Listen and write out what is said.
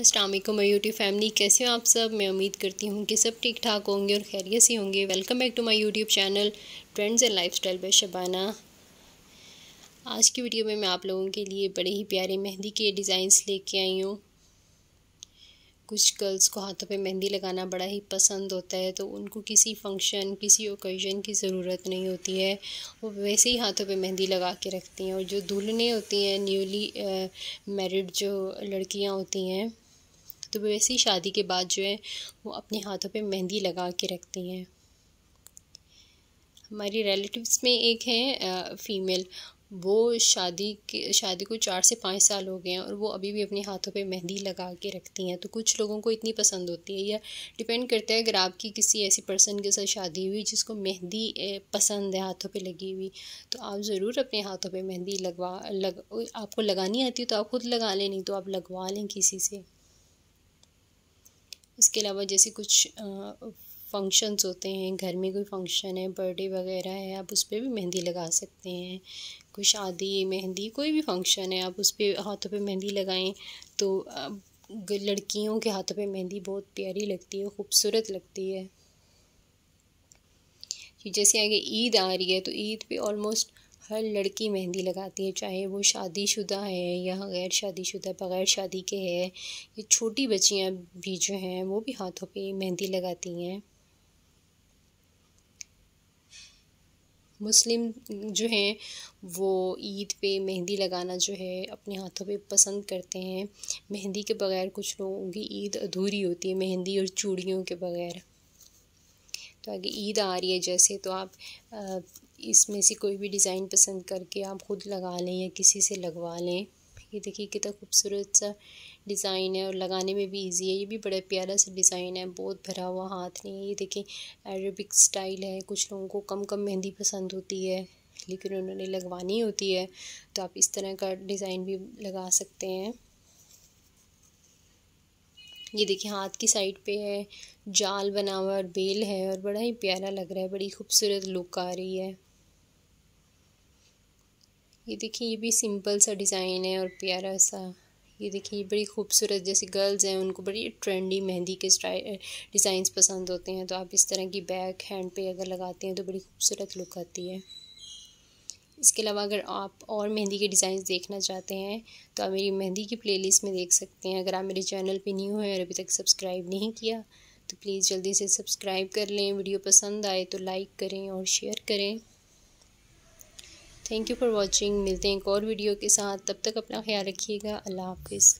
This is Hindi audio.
असलम माई यूट्यूब फैमिली कैसे हो आप सब मैं उम्मीद करती हूँ कि सब ठीक ठाक होंगे और खैरियत से होंगे welcome back to my YouTube channel trends and lifestyle Shabana आज की वीडियो में मैं आप लोगों के लिए बड़े ही प्यारे मेहंदी के डिज़ाइंस लेके आई हूँ कुछ गर्ल्स को हाथों पे मेहंदी लगाना बड़ा ही पसंद होता है तो उनको किसी फंक्शन किसी ओकेजन की ज़रूरत नहीं होती है वो वैसे ही हाथों पे मेहंदी लगा के रखती हैं और जो दुल्हने होती हैं न्यूली मैरिड जो लड़कियां होती हैं तो वैसे ही शादी के बाद जो है वो अपने हाथों पे मेहंदी लगा के रखती हैं हमारी रिलेटिव्स में एक हैं फ़ीमेल वो शादी के शादी को चार से पाँच साल हो गए हैं और वो अभी भी अपने हाथों पे मेहंदी लगा के रखती हैं तो कुछ लोगों को इतनी पसंद होती है या डिपेंड करता है अगर आपकी किसी ऐसी पर्सन के साथ शादी हुई जिसको मेहंदी पसंद है हाथों पे लगी हुई तो आप ज़रूर अपने हाथों पे मेहंदी लगवा लग आपको लगानी आती है तो आप खुद लगा लें नहीं तो आप लगवा लें किसी से इसके अलावा जैसे कुछ फंक्शंस होते हैं घर में कोई फंक्शन है बर्थडे वगैरह है आप उस पर भी मेहंदी लगा सकते हैं कोई शादी मेहंदी कोई भी फंक्शन है आप उस पर हाथों पे मेहंदी लगाएं तो लड़कियों के हाथों पे मेहंदी बहुत प्यारी लगती है खूबसूरत लगती है जैसे आगे ईद आ रही है तो ईद पे ऑलमोस्ट हर लड़की मेहंदी लगाती है चाहे वो शादीशुदा है या गैर शादीशुदा बग़ैर शादी के है ये छोटी बच्चियाँ भी जो हैं वो भी हाथों पे मेहंदी लगाती हैं मुस्लिम जो हैं वो ईद पे मेहंदी लगाना जो है अपने हाथों पे पसंद करते हैं मेहंदी के बग़ैर कुछ लोगों की ईद अधूरी होती है मेहंदी और चूड़ियों के बग़ैर तो अगर ईद आ रही है जैसे तो आप इसमें से कोई भी डिज़ाइन पसंद करके आप ख़ुद लगा लें या किसी से लगवा लें ये देखिए कितना खूबसूरत सा डिज़ाइन है और लगाने में भी इजी है ये भी बड़ा प्यारा सा डिज़ाइन है बहुत भरा हुआ हाथ नहीं है ये देखिए अरबिक स्टाइल है कुछ लोगों को कम कम मेहंदी पसंद होती है लेकिन उन्होंने लगवानी होती है तो आप इस तरह का डिज़ाइन भी लगा सकते हैं ये देखिए हाथ की साइड पे है जाल बना हुआ और बेल है और बड़ा ही प्यारा लग रहा है बड़ी खूबसूरत लुक आ रही है ये देखिए ये भी सिंपल सा डिज़ाइन है और प्यारा सा ये देखिए ये बड़ी खूबसूरत जैसे गर्ल्स हैं उनको बड़ी ट्रेंडी मेहंदी के स्टाइल डिज़ाइंस पसंद होते हैं तो आप इस तरह की बैक हैंड पे अगर लगाते हैं तो बड़ी खूबसूरत लुक आती है इसके अलावा अगर आप और मेहंदी के डिज़ाइन देखना चाहते हैं तो आप मेरी मेहंदी की प्लेलिस्ट में देख सकते हैं अगर आप मेरे चैनल पे न्यू हैं और अभी तक सब्सक्राइब नहीं किया तो प्लीज़ जल्दी से सब्सक्राइब कर लें वीडियो पसंद आए तो लाइक करें और शेयर करें थैंक यू फॉर वॉचिंग मिलते हैं एक और वीडियो के साथ तब तक अपना ख्याल रखिएगा अल्लाह हाफिज़